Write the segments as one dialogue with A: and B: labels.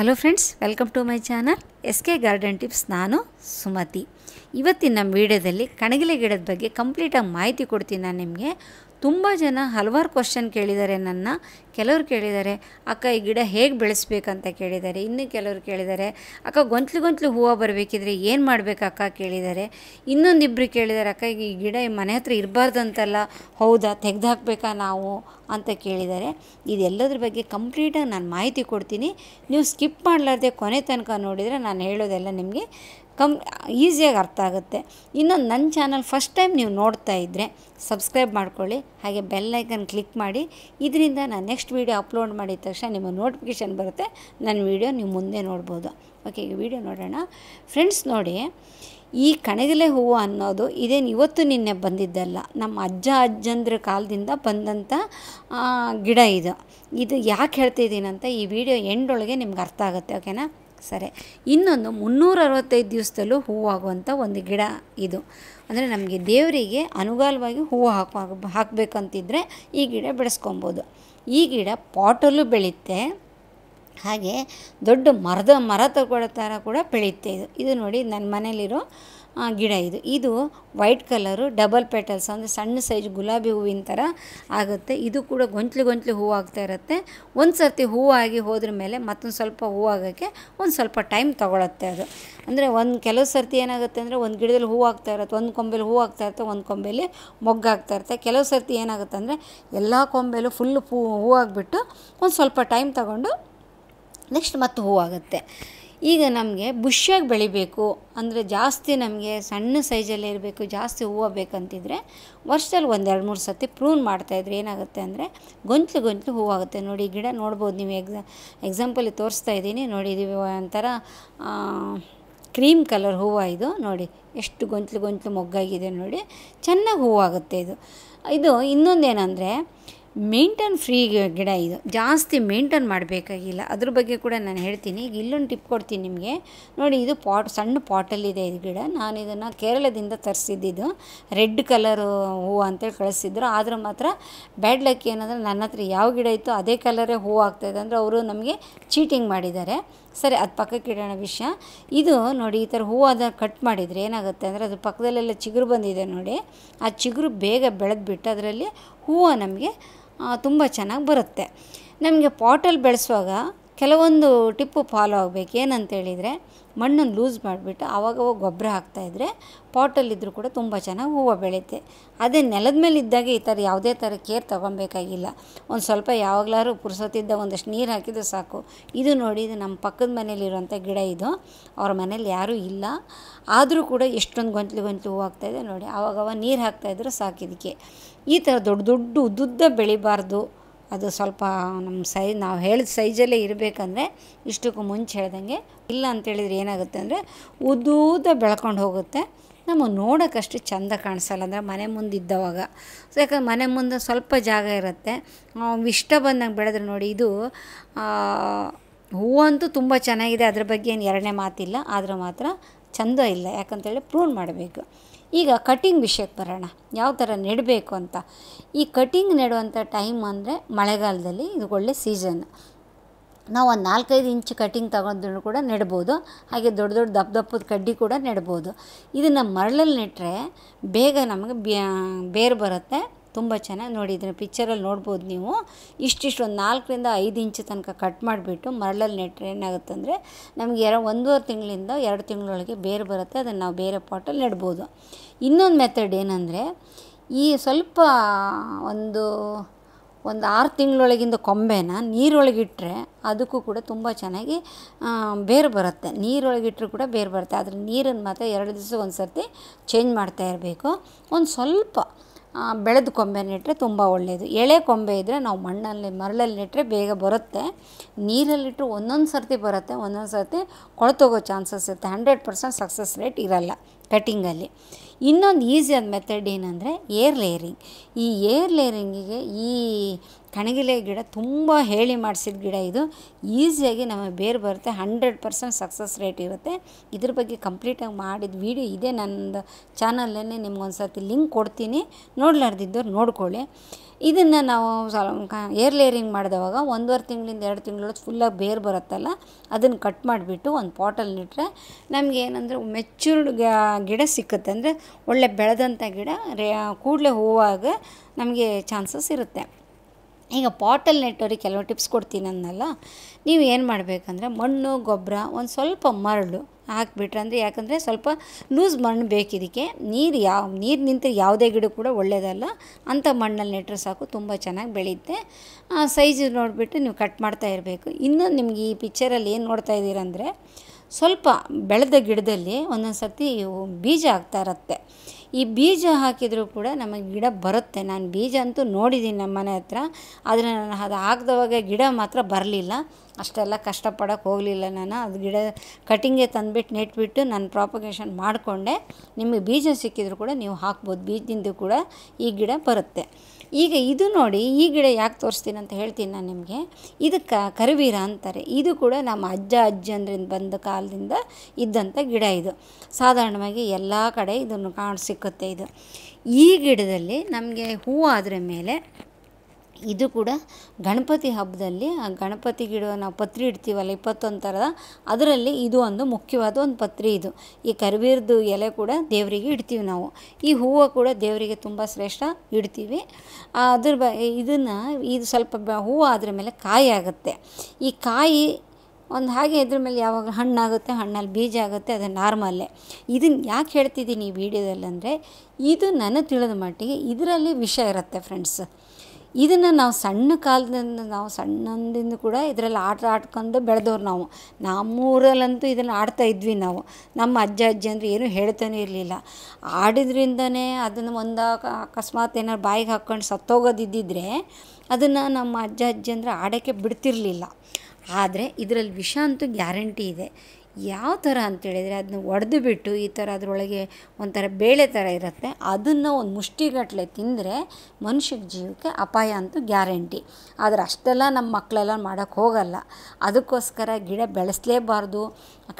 A: hello friends welcome to my channel S K garden tips ನಾನು ಸುಮತಿ ಇವತ್ತಿನ ನಮ್ಮ ವಿಡಿಯೋದಲ್ಲಿ ಕಣಗಿಲೆ ಗಿಡದ ಬಗ್ಗೆ ಕಂಪ್ಲೀಟಾಗಿ ಮಾಹಿತಿ ಕೊಡ್ತೀನಿ ನಾನು ನಿಮಗೆ ತುಂಬ ಜನ ಹಲವಾರು ಕ್ವಶನ್ ಕೇಳಿದ್ದಾರೆ ನನ್ನ ಕೆಲವರು ಕೇಳಿದ್ದಾರೆ ಅಕ್ಕ ಈ ಗಿಡ ಹೇಗೆ ಬೆಳೆಸ್ಬೇಕಂತ ಕೇಳಿದ್ದಾರೆ ಇನ್ನು ಕೆಲವರು ಕೇಳಿದ್ದಾರೆ ಅಕ್ಕ ಗೊಂತ್ಲು ಗೊಂತ್ಲು ಹೂವು ಬರಬೇಕಿದ್ರೆ ಏನು ಅಕ್ಕ ಕೇಳಿದ್ದಾರೆ ಇನ್ನೊಂದಿಬ್ಬರು ಕೇಳಿದ್ದಾರೆ ಅಕ್ಕ ಈ ಗಿಡ ಈ ಮನೆ ಹತ್ರ ಇರಬಾರ್ದಂತಲ್ಲ ಹೌದಾ ಹಾಕಬೇಕಾ ನಾವು ಅಂತ ಕೇಳಿದ್ದಾರೆ ಇದೆಲ್ಲದ್ರ ಬಗ್ಗೆ ಕಂಪ್ಲೀಟಾಗಿ ನಾನು ಮಾಹಿತಿ ಕೊಡ್ತೀನಿ ನೀವು ಸ್ಕಿಪ್ ಮಾಡಲಾರ್ದೆ ಕೊನೆ ತನಕ ನೋಡಿದರೆ ನಾನು ಹೇಳೋದೆಲ್ಲ ನಿಮಗೆ ಕಮ್ ಈಸಿಯಾಗಿ ಅರ್ಥ ಆಗುತ್ತೆ ಇನ್ನೊಂದು ನನ್ನ ಚಾನಲ್ ಫಸ್ಟ್ ಟೈಮ್ ನೀವು ನೋಡ್ತಾ ಇದ್ದರೆ ಸಬ್ಸ್ಕ್ರೈಬ್ ಮಾಡ್ಕೊಳ್ಳಿ ಹಾಗೆ ಬೆಲ್ಲೈಕನ್ ಕ್ಲಿಕ್ ಮಾಡಿ ಇದರಿಂದ ನಾನು ನೆಕ್ಸ್ಟ್ ವೀಡಿಯೋ ಅಪ್ಲೋಡ್ ಮಾಡಿದ ತಕ್ಷಣ ನಿಮ್ಮ ನೋಟಿಫಿಕೇಷನ್ ಬರುತ್ತೆ ನನ್ನ ವೀಡಿಯೋ ನೀವು ಮುಂದೆ ನೋಡ್ಬೋದು ಓಕೆ ಈ ವೀಡಿಯೋ ನೋಡೋಣ ಫ್ರೆಂಡ್ಸ್ ನೋಡಿ ಈ ಕಣಗಿಲೆ ಹೂವು ಅನ್ನೋದು ಇದೇನು ಇವತ್ತು ನಿನ್ನೆ ಬಂದಿದ್ದಲ್ಲ ನಮ್ಮ ಅಜ್ಜ ಅಜ್ಜಂದ್ರ ಕಾಲದಿಂದ ಬಂದಂಥ ಗಿಡ ಇದು ಇದು ಯಾಕೆ ಹೇಳ್ತಿದ್ದೀನಂತ ಈ ವಿಡಿಯೋ ಎಂಡೊಳಗೆ ನಿಮ್ಗೆ ಅರ್ಥ ಆಗುತ್ತೆ ಓಕೆನಾ ಸರಿ ಇನ್ನೊಂದು ಮುನ್ನೂರ ಅರವತ್ತೈದು ದಿವಸದಲ್ಲೂ ಹೂವಾಗುವಂಥ ಒಂದು ಗಿಡ ಇದು ಅಂದರೆ ನಮಗೆ ದೇವರಿಗೆ ಅನುಗಾಲವಾಗಿ ಹೂವು ಹಾಕೋ ಹಾಕಬೇಕಂತಿದ್ರೆ ಈ ಗಿಡ ಬೆಳೆಸ್ಕೊಬೋದು ಈ ಗಿಡ ಪಾಟಲ್ಲೂ ಬೆಳೆಯುತ್ತೆ ಹಾಗೆ ದೊಡ್ಡ ಮರದ ಮರ ತಗೊಳ್ಳೋ ಥರ ಕೂಡ ಬೆಳೆಯುತ್ತೆ ಇದು ಇದು ನೋಡಿ ನನ್ನ ಮನೇಲಿರೋ ಗಿಡ ಇದು ಇದು ವೈಟ್ ಕಲರು ಡಬಲ್ ಪೆಟಲ್ಸ್ ಅಂದರೆ ಸಣ್ಣ ಸೈಜ್ ಗುಲಾಬಿ ಹೂವಿನ ಥರ ಆಗುತ್ತೆ ಇದು ಕೂಡ ಗೊಂಚಲು ಗೊಂಚಲು ಹೂವು ಆಗ್ತಾ ಇರುತ್ತೆ ಒಂದು ಸರ್ತಿ ಆಗಿ ಹೋದ್ರ ಮೇಲೆ ಮತ್ತೊಂದು ಸ್ವಲ್ಪ ಆಗೋಕ್ಕೆ ಒಂದು ಸ್ವಲ್ಪ ಟೈಮ್ ತೊಗೊಳತ್ತೆ ಅದು ಅಂದರೆ ಒಂದು ಕೆಲವು ಸರ್ತಿ ಏನಾಗುತ್ತೆ ಅಂದರೆ ಒಂದು ಗಿಡದಲ್ಲಿ ಹೂವು ಆಗ್ತಾ ಇರುತ್ತೆ ಒಂದು ಕೊಂಬೆಲಿ ಹೂವು ಆಗ್ತಾ ಇರುತ್ತೆ ಒಂದು ಕೊಂಬೆಲಿ ಮೊಗ್ಗಾಗ್ತಾ ಇರುತ್ತೆ ಕೆಲವು ಸರ್ತಿ ಏನಾಗುತ್ತೆ ಅಂದರೆ ಎಲ್ಲ ಕೊಂಬೆಲೂ ಫುಲ್ ಹೂ ಹೂವಾಗ್ಬಿಟ್ಟು ಒಂದು ಸ್ವಲ್ಪ ಟೈಮ್ ತಗೊಂಡು ನೆಕ್ಸ್ಟ್ ಮತ್ತೆ ಹೂವಾಗುತ್ತೆ ಈಗ ನಮಗೆ ಬುಷ್ಯಾಗಿ ಬೆಳಿಬೇಕು ಅಂದರೆ ಜಾಸ್ತಿ ನಮಗೆ ಸಣ್ಣ ಸೈಜಲ್ಲೇ ಇರಬೇಕು ಜಾಸ್ತಿ ಹೂವು ಬೇಕಂತಿದ್ರೆ ವರ್ಷದಲ್ಲಿ ಒಂದೆರಡು ಮೂರು ಸತಿ ಪ್ರೂನ್ ಮಾಡ್ತಾಯಿದ್ರೆ ಏನಾಗುತ್ತೆ ಅಂದರೆ ಗೊಂಚಲು ಗೊಂಚಲು ಹೂವಾಗುತ್ತೆ ನೋಡಿ ಗಿಡ ನೋಡ್ಬೋದು ನೀವು ಎಕ್ಸಾ ಎಕ್ಸಾಂಪಲ್ ತೋರಿಸ್ತಾ ಇದ್ದೀನಿ ನೋಡಿದ್ದೀವಿ ಒಂಥರ ಕ್ರೀಮ್ ಕಲರ್ ಹೂವು ಇದು ನೋಡಿ ಎಷ್ಟು ಗೊಂಚಲು ಗೊಂಚಲು ಮೊಗ್ಗಾಗಿದೆ ನೋಡಿ ಚೆನ್ನಾಗಿ ಹೂವಾಗುತ್ತೆ ಇದು ಇದು ಇನ್ನೊಂದೇನಂದರೆ ಮೇಂಟೈನ್ ಫ್ರೀ ಗಿಡ ಇದು ಜಾಸ್ತಿ ಮೇಂಟೈನ್ ಮಾಡಬೇಕಾಗಿಲ್ಲ ಅದ್ರ ಬಗ್ಗೆ ಕೂಡ ನಾನು ಹೇಳ್ತೀನಿ ಈಗ ಇಲ್ಲೊಂದು ಟಿಪ್ ಕೊಡ್ತೀನಿ ನಿಮಗೆ ನೋಡಿ ಇದು ಪಾಟ್ ಸಣ್ಣ ಪಾಟಲ್ಲಿದೆ ಇದು ಗಿಡ ನಾನು ಇದನ್ನು ಕೇರಳದಿಂದ ತರಿಸಿದ್ದಿದ್ದು ರೆಡ್ ಕಲರು ಹೂವು ಅಂತೇಳಿ ಕಳಿಸಿದ್ರು ಆದರೂ ಮಾತ್ರ ಬ್ಯಾಡ್ ಲಕ್ ಏನಂದರೆ ನನ್ನ ಹತ್ರ ಯಾವ ಗಿಡ ಇತ್ತು ಅದೇ ಕಲರೇ ಹೂವು ಆಗ್ತಾಯಿದೆ ಅಂದರೆ ಅವರು ನಮಗೆ ಚೀಟಿಂಗ್ ಮಾಡಿದ್ದಾರೆ ಸರಿ ಅದು ಪಕ್ಕಕ್ಕೆ ಇಡೋಣ ವಿಷಯ ಇದು ನೋಡಿ ಈ ಥರ ಹೂವು ಅದನ್ನು ಕಟ್ ಮಾಡಿದರೆ ಏನಾಗುತ್ತೆ ಅಂದರೆ ಅದು ಪಕ್ಕದಲ್ಲೆಲ್ಲ ಚಿಗುರು ಬಂದಿದೆ ನೋಡಿ ಆ ಚಿಗುರು ಬೇಗ ಬೆಳೆದ್ಬಿಟ್ಟು ಅದರಲ್ಲಿ ಹೂವು ನಮಗೆ ತುಂಬ ಚೆನ್ನಾಗಿ ಬರುತ್ತೆ ನಮಗೆ ಪಾಟಲ್ಲಿ ಬೆಳೆಸುವಾಗ ಕೆಲವೊಂದು ಟಿಪ್ಪು ಫಾಲೋ ಆಗಬೇಕು ಏನಂತೇಳಿದರೆ ಮಣ್ಣನ್ನು ಲೂಸ್ ಮಾಡಿಬಿಟ್ಟು ಆವಾಗವಾಗ ಗೊಬ್ಬರ ಹಾಕ್ತಾಯಿದ್ರೆ ಪಾಟಲ್ಲಿದ್ದರೂ ಕೂಡ ತುಂಬ ಚೆನ್ನಾಗಿ ಹೂವು ಬೆಳೆಯುತ್ತೆ ಅದೇ ನೆಲದ ಮೇಲೆ ಇದ್ದಾಗ ಈ ಥರ ಯಾವುದೇ ಥರ ಕೇರ್ ತೊಗೊಬೇಕಾಗಿಲ್ಲ ಒಂದು ಸ್ವಲ್ಪ ಯಾವಾಗಲಾರು ಪುರ್ಸೊತ್ತಿದ್ದ ಒಂದಷ್ಟು ನೀರು ಹಾಕಿದ್ರೆ ಸಾಕು ಇದು ನೋಡಿ ಇದು ನಮ್ಮ ಪಕ್ಕದ ಮನೇಲಿರುವಂಥ ಗಿಡ ಇದು ಅವ್ರ ಮನೇಲಿ ಯಾರೂ ಇಲ್ಲ ಆದರೂ ಕೂಡ ಎಷ್ಟೊಂದು ಗೊಂಚಲು ಗೊಂಚಲು ಹೂವು ಆಗ್ತಾಯಿದೆ ನೋಡಿ ಆವಾಗವಾಗ ನೀರು ಹಾಕ್ತಾಯಿದ್ರೆ ಸಾಕು ಇದಕ್ಕೆ ಈ ಥರ ದೊಡ್ಡ ದೊಡ್ಡ ಉದ್ದುದ್ದ ಬೆಳಿಬಾರ್ದು ಅದು ಸ್ವಲ್ಪ ನಮ್ಮ ಸೈ ನಾವು ಹೇಳಿದ ಸೈಜಲ್ಲೇ ಇರಬೇಕಂದ್ರೆ ಇಷ್ಟಕ್ಕೂ ಮುಂಚೆ ಹೇಳ್ದಂಗೆ ಇಲ್ಲ ಅಂತೇಳಿದರೆ ಏನಾಗುತ್ತೆ ಅಂದರೆ ಉದ್ದೂದ ಬೆಳ್ಕೊಂಡು ಹೋಗುತ್ತೆ ನಮಗೆ ನೋಡೋಕ್ಕಷ್ಟು ಚಂದ ಕಾಣಿಸಲ್ಲ ಅಂದರೆ ಮನೆ ಮುಂದೆ ಇದ್ದವಾಗ ಯಾಕಂದ್ರೆ ಮನೆ ಮುಂದೆ ಸ್ವಲ್ಪ ಜಾಗ ಇರುತ್ತೆ ಇಷ್ಟ ಬಂದಂಗೆ ಬೆಳೆದ್ರೆ ನೋಡಿ ಇದು ಹೂವಂತೂ ತುಂಬ ಚೆನ್ನಾಗಿದೆ ಅದ್ರ ಬಗ್ಗೆ ಏನು ಎರಡನೇ ಮಾತಿಲ್ಲ ಆದರೆ ಮಾತ್ರ ಚಂದ ಇಲ್ಲ ಯಾಕಂತೇಳಿ ಪ್ರೂವ್ ಮಾಡಬೇಕು ಈಗ ಕಟಿಂಗ್ ವಿಷಯಕ್ಕೆ ಬರೋಣ ಯಾವ ಥರ ನೆಡಬೇಕು ಅಂತ ಈ ಕಟಿಂಗ್ ನೆಡುವಂಥ ಟೈಮ್ ಅಂದರೆ ಮಳೆಗಾಲದಲ್ಲಿ ಇದು ಒಳ್ಳೆ ಸೀಸನ್ ನಾವು ಒಂದು ನಾಲ್ಕೈದು ಇಂಚ್ ಕಟಿಂಗ್ ತಗೊಂಡು ಕೂಡ ನೆಡ್ಬೋದು ಹಾಗೆ ದೊಡ್ಡ ದೊಡ್ಡ ದಪ್ಪ ದಪ್ಪದ ಕಡ್ಡಿ ಕೂಡ ನೆಡ್ಬೋದು ಇದನ್ನು ಮರಳಲ್ಲಿ ನೆಟ್ಟರೆ ಬೇಗ ನಮಗೆ ಬೇರು ಬರುತ್ತೆ ತುಂಬ ಚೆನ್ನಾಗಿ ನೋಡಿ ಇದನ್ನು ಪಿಕ್ಚರಲ್ಲಿ ನೋಡ್ಬೋದು ನೀವು ಇಷ್ಟಿಷ್ಟು ಒಂದು ನಾಲ್ಕರಿಂದ ಐದು ಇಂಚು ತನಕ ಕಟ್ ಮಾಡಿಬಿಟ್ಟು ಮರಳಲ್ಲಿ ನೆಟ್ಟರೆ ಏನಾಗುತ್ತೆ ಅಂದರೆ ನಮಗೆ ಎರಡು ಒಂದೂವರೆ ತಿಂಗಳಿಂದ ಎರಡು ತಿಂಗಳೊಳಗೆ ಬೇರೆ ಬರುತ್ತೆ ಅದನ್ನು ನಾವು ಬೇರೆ ಪಾಟಲ್ಲಿ ನೆಡ್ಬೋದು ಇನ್ನೊಂದು ಮೆಥಡ್ ಏನಂದರೆ ಈ ಸ್ವಲ್ಪ ಒಂದು ಒಂದು ಆರು ತಿಂಗಳೊಳಗಿಂದ ಕೊಂಬೆನ ನೀರೊಳಗಿಟ್ಟರೆ ಅದಕ್ಕೂ ಕೂಡ ತುಂಬ ಚೆನ್ನಾಗಿ ಬೇರು ಬರುತ್ತೆ ನೀರೊಳಗಿಟ್ಟರೂ ಕೂಡ ಬೇರು ಬರುತ್ತೆ ಆದರೆ ನೀರನ್ನು ಮಾತ್ರ ಎರಡು ದಿವಸ ಒಂದು ಸರ್ತಿ ಚೇಂಜ್ ಮಾಡ್ತಾ ಇರಬೇಕು ಒಂದು ಸ್ವಲ್ಪ ಬೆಳೆದ ಕೊಂಬೆ ನೆಟ್ಟರೆ ತುಂಬ ಒಳ್ಳೆಯದು ಎಳೆ ಕೊಂಬೆ ಇದ್ದರೆ ನಾವು ಮಣ್ಣಲ್ಲಿ ಮರಳಲ್ಲಿ ನೆಟ್ಟರೆ ಬೇಗ ಬರುತ್ತೆ ನೀರಲ್ಲಿಟ್ಟರೆ ಒಂದೊಂದು ಸರ್ತಿ ಬರುತ್ತೆ ಒಂದೊಂದು ಸರ್ತಿ ಕೊಳ್ತೋಗೋ ಚಾನ್ಸಸ್ ಇರುತ್ತೆ ಹಂಡ್ರೆಡ್ ಪರ್ಸೆಂಟ್ ಸಕ್ಸಸ್ ರೇಟ್ ಇರೋಲ್ಲ ಕಟ್ಟಿಂಗಲ್ಲಿ ಇನ್ನೊಂದು ಈಸಿಯಾದ ಮೆಥಡ್ ಏನಂದರೆ ಏರ್ ಲೇಯರಿಂಗ್ ಈ ಏರ್ ಲೇಯರಿಂಗಿಗೆ ಈ ಕಣಗಿಲೆ ಗಿಡ ತುಂಬ ಹೇಳಿ ಮಾಡಿಸಿದ ಗಿಡ ಇದು ಈಸಿಯಾಗಿ ನಮಗೆ ಬೇರೆ ಬರುತ್ತೆ ಹಂಡ್ರೆಡ್ ಪರ್ಸೆಂಟ್ ಸಕ್ಸಸ್ ರೇಟ್ ಇರುತ್ತೆ ಇದ್ರ ಬಗ್ಗೆ ಕಂಪ್ಲೀಟಾಗಿ ಮಾಡಿದ ವೀಡಿಯೋ ಇದೆ ನನ್ನದು ಚಾನಲನ್ನೇ ನಿಮ್ಗೊಂದು ಸರ್ತಿ ಲಿಂಕ್ ಕೊಡ್ತೀನಿ ನೋಡ್ಲಾರ್ದಿದ್ದವ್ರು ನೋಡ್ಕೊಳ್ಳಿ ಇದನ್ನು ನಾವು ಸಾಲ ಏರ್ ಲೇರಿಂಗ್ ಮಾಡಿದವಾಗ ಒಂದುವರೆ ತಿಂಗಳಿಂದ ಎರಡು ತಿಂಗಳು ಫುಲ್ಲಾಗಿ ಬೇರು ಬರುತ್ತಲ್ಲ ಅದನ್ನು ಕಟ್ ಮಾಡಿಬಿಟ್ಟು ಒಂದು ಪಾಟಲ್ಲಿ ಇಟ್ಟರೆ ನಮಗೆ ಏನಂದರೆ ಮೆಚ್ಯೂರ್ಡ್ ಗಿಡ ಸಿಕ್ಕುತ್ತೆ ಅಂದರೆ ಒಳ್ಳೆ ಬೆಳೆದಂಥ ಗಿಡ ರೇ ಕೂಡಲೇ ಹೂವಾಗ ನಮಗೆ ಚಾನ್ಸಸ್ ಇರುತ್ತೆ ಈಗ ಪಾಟಲ್ಲಿ ನೆಟ್ಟವ್ರಿಗೆ ಕೆಲವು ಟಿಪ್ಸ್ ಕೊಡ್ತೀನಿ ಅನ್ನಲ್ಲ ನೀವು ಏನು ಮಾಡಬೇಕಂದ್ರೆ ಮಣ್ಣು ಗೊಬ್ಬರ ಒಂದು ಸ್ವಲ್ಪ ಮರಳು ಹಾಕಿಬಿಟ್ರೆ ಅಂದರೆ ಯಾಕಂದರೆ ಸ್ವಲ್ಪ ಲೂಸ್ ಮಣ್ಣು ಬೇಕಿದಕ್ಕೆ ನೀರು ಯಾವ ನೀರು ನಿಂತರೆ ಯಾವುದೇ ಗಿಡ ಕೂಡ ಒಳ್ಳೆಯದಲ್ಲ ಅಂಥ ಮಣ್ಣಲ್ಲಿ ನೆಟ್ಟರೆ ಸಾಕು ತುಂಬ ಚೆನ್ನಾಗಿ ಬೆಳೆಯುತ್ತೆ ಆ ಸೈಜ್ ನೋಡಿಬಿಟ್ಟು ನೀವು ಕಟ್ ಮಾಡ್ತಾ ಇರಬೇಕು ಇನ್ನೂ ನಿಮಗೆ ಈ ಪಿಕ್ಚರಲ್ಲಿ ಏನು ನೋಡ್ತಾ ಇದ್ದೀರಂದರೆ ಸ್ವಲ್ಪ ಬೆಳೆದ ಗಿಡದಲ್ಲಿ ಒಂದೊಂದು ಸರ್ತಿ ಬೀಜ ಆಗ್ತಾ ಇರತ್ತೆ ಈ ಬೀಜ ಹಾಕಿದರೂ ಕೂಡ ನಮಗೆ ಗಿಡ ಬರುತ್ತೆ ನಾನು ಬೀಜ ಅಂತೂ ನೋಡಿದ್ದೀನಿ ನಮ್ಮ ಮನೆ ಹತ್ರ ಆದರೆ ನಾನು ಅದು ಹಾಕಿದವಾಗ ಗಿಡ ಮಾತ್ರ ಬರಲಿಲ್ಲ ಅಷ್ಟೆಲ್ಲ ಕಷ್ಟಪಡೋಕೆ ಹೋಗಲಿಲ್ಲ ನಾನು ಅದು ಗಿಡ ಕಟಿಂಗೇ ತಂದುಬಿಟ್ಟು ನೆಟ್ಬಿಟ್ಟು ನಾನು ಪ್ರಾಪಗೇಷನ್ ಮಾಡಿಕೊಂಡೆ ನಿಮಗೆ ಬೀಜ ಸಿಕ್ಕಿದ್ರು ಕೂಡ ನೀವು ಹಾಕ್ಬೋದು ಬೀಜದಿಂದ ಕೂಡ ಈ ಗಿಡ ಬರುತ್ತೆ ಈಗ ಇದು ನೋಡಿ ಈ ಗಿಡ ಯಾಕೆ ತೋರಿಸ್ತೀನಿ ಅಂತ ಹೇಳ್ತೀನಿ ನಾನು ನಿಮಗೆ ಇದಕ್ಕೆ ಕರಿವೀರ ಅಂತಾರೆ ಇದು ಕೂಡ ನಮ್ಮ ಅಜ್ಜ ಅಂದ್ರಿಂದ ಬಂದ ಕಾಲದಿಂದ ಇದ್ದಂಥ ಗಿಡ ಇದು ಸಾಧಾರಣವಾಗಿ ಎಲ್ಲ ಕಡೆ ಇದನ್ನು ಕಾಣ ಸಿಕ್ಕುತ್ತೆ ಇದು ಈ ಗಿಡದಲ್ಲಿ ನಮಗೆ ಹೂವು ಆದರೆ ಮೇಲೆ ಇದು ಕೂಡ ಗಣಪತಿ ಹಬ್ಬದಲ್ಲಿ ಆ ಗಣಪತಿ ಗಿಡ ನಾವು ಪತ್ರಿ ಇಡ್ತೀವಲ್ಲ ಇಪ್ಪತ್ತೊಂದು ಥರದ ಅದರಲ್ಲಿ ಇದು ಒಂದು ಮುಖ್ಯವಾದ ಒಂದು ಪತ್ರಿ ಇದು ಈ ಕರಿಬೇರ್ದು ಎಲೆ ಕೂಡ ದೇವರಿಗೆ ಇಡ್ತೀವಿ ನಾವು ಈ ಹೂವು ಕೂಡ ದೇವರಿಗೆ ತುಂಬ ಶ್ರೇಷ್ಠ ಇಡ್ತೀವಿ ಅದ್ರ ಬ ಇದನ್ನು ಇದು ಸ್ವಲ್ಪ ಹೂವು ಆದ್ರ ಮೇಲೆ ಕಾಯಿ ಆಗುತ್ತೆ ಈ ಕಾಯಿ ಒಂದು ಹಾಗೆ ಇದ್ರ ಮೇಲೆ ಯಾವಾಗ ಹಣ್ಣಾಗುತ್ತೆ ಹಣ್ಣಲ್ಲಿ ಬೀಜ ಆಗುತ್ತೆ ಅದು ನಾರ್ಮಲ್ಲೇ ಇದನ್ನು ಯಾಕೆ ಹೇಳ್ತಿದ್ದೀನಿ ಈ ವಿಡಿಯೋದಲ್ಲಿ ಅಂದರೆ ಇದು ನನಗೆ ತಿಳಿದ ಮಟ್ಟಿಗೆ ಇದರಲ್ಲಿ ವಿಷ ಇರುತ್ತೆ ಫ್ರೆಂಡ್ಸ್ ಇದನ್ನು ನಾವು ಸಣ್ಣ ಕಾಲದಿಂದ ನಾವು ಸಣ್ಣಂದಿಂದ ಕೂಡ ಇದರಲ್ಲಿ ಆಟ ಆಡ್ಕೊಂಡು ಬೆಳೆದವ್ರು ನಾವು ನಮ್ಮೂರಲ್ಲಂತೂ ಇದನ್ನು ಆಡ್ತಾ ಇದ್ವಿ ನಾವು ನಮ್ಮ ಅಜ್ಜ ಅಜ್ಜಿ ಅಂದರೆ ಏನೂ ಹೇಳ್ತಾನೆ ಇರಲಿಲ್ಲ ಆಡಿದ್ರಿಂದನೇ ಅದನ್ನು ಒಂದು ಅಕಸ್ಮಾತ್ ಏನಾರು ಬಾಯಿಗೆ ಹಾಕ್ಕೊಂಡು ಸತ್ತೋಗೋದಿದ್ದರೆ ಅದನ್ನು ನಮ್ಮ ಅಜ್ಜ ಅಜ್ಜಿ ಅಂದರೆ ಆಡೋಕ್ಕೆ ಬಿಡ್ತಿರಲಿಲ್ಲ ಆದರೆ ಇದರಲ್ಲಿ ವಿಷ ಅಂತೂ ಗ್ಯಾರಂಟಿ ಇದೆ ಯಾವ ಥರ ಅಂತೇಳಿದರೆ ಅದನ್ನ ಒಡೆದು ಬಿಟ್ಟು ಈ ಥರ ಅದರೊಳಗೆ ಒಂಥರ ಬೇಳೆ ಥರ ಇರುತ್ತೆ ಅದನ್ನು ಒಂದು ಮುಷ್ಟಿಗಟ್ಟಲೆ ತಿಂದರೆ ಮನುಷ್ಯ ಜೀವಕ್ಕೆ ಅಪಾಯ ಅಂತೂ ಗ್ಯಾರಂಟಿ ಆದರೆ ಅಷ್ಟೆಲ್ಲ ನಮ್ಮ ಮಕ್ಕಳೆಲ್ಲ ಮಾಡೋಕ್ಕೆ ಹೋಗಲ್ಲ ಅದಕ್ಕೋಸ್ಕರ ಗಿಡ ಬೆಳೆಸಲೇಬಾರ್ದು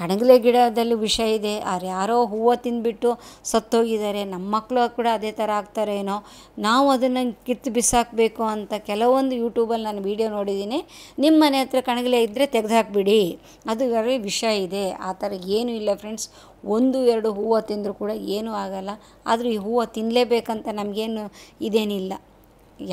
A: ಕಣಗಲೆ ಗಿಡದಲ್ಲಿ ವಿಷ ಇದೆ ಅವ್ರು ಯಾರೋ ಹೂವು ತಿಂದುಬಿಟ್ಟು ಸತ್ತೋಗಿದ್ದಾರೆ ನಮ್ಮ ಮಕ್ಕಳು ಕೂಡ ಅದೇ ಥರ ಆಗ್ತಾರೇನೋ ನಾವು ಅದನ್ನು ಕಿತ್ತು ಬಿಸಾಕಬೇಕು ಅಂತ ಕೆಲವೊಂದು ಯೂಟ್ಯೂಬಲ್ಲಿ ನಾನು ವೀಡಿಯೋ ನೋಡಿದ್ದೀನಿ ನಿಮ್ಮ ಮನೆ ಹತ್ರ ಕಣಗಲೆ ಇದ್ದರೆ ತೆಗೆದು ಹಾಕಿಬಿಡಿ ಅದು ವೆರಿ ವಿಷ ಇದೆ ಆ ಥರ ಏನೂ ಇಲ್ಲ ಫ್ರೆಂಡ್ಸ್ ಒಂದು ಎರಡು ಹೂವು ತಿಂದರೂ ಕೂಡ ಏನೂ ಆಗೋಲ್ಲ ಆದರೂ ಈ ಹೂವು ತಿನ್ನಲೇಬೇಕಂತ ನಮಗೇನು ಇದೇನಿಲ್ಲ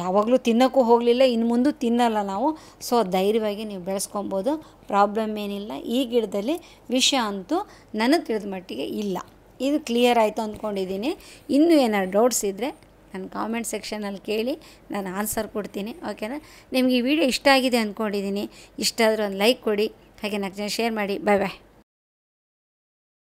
A: ಯಾವಾಗಲೂ ತಿನ್ನೋಕ್ಕೂ ಹೋಗಲಿಲ್ಲ ಇನ್ನು ಮುಂದೆ ತಿನ್ನಲ್ಲ ನಾವು ಸೊ ಧೈರ್ಯವಾಗಿ ನೀವು ಬೆಳೆಸ್ಕೊಬೋದು ಪ್ರಾಬ್ಲಮ್ ಏನಿಲ್ಲ ಈ ಗಿಡದಲ್ಲಿ ವಿಷ ಅಂತೂ ನನಗೆ ತಿಳಿದ ಮಟ್ಟಿಗೆ ಇಲ್ಲ ಇದು ಕ್ಲಿಯರ್ ಆಯಿತು ಅಂದ್ಕೊಂಡಿದ್ದೀನಿ ಇನ್ನೂ ಏನಾದ್ರು ಡೌಟ್ಸ್ ಇದ್ದರೆ ನನ್ನ ಕಾಮೆಂಟ್ ಸೆಕ್ಷನಲ್ಲಿ ಕೇಳಿ ನಾನು ಆನ್ಸರ್ ಕೊಡ್ತೀನಿ ಓಕೆನಾ ನಿಮಗೆ ಈ ವಿಡಿಯೋ ಇಷ್ಟ ಆಗಿದೆ ಅಂದ್ಕೊಂಡಿದ್ದೀನಿ ಇಷ್ಟ ಒಂದು ಲೈಕ್ ಕೊಡಿ ಹಾಗೆ ನಾಲ್ಕು ಜನ ಶೇರ್ ಮಾಡಿ ಬಾಯ್ ಬಾಯ್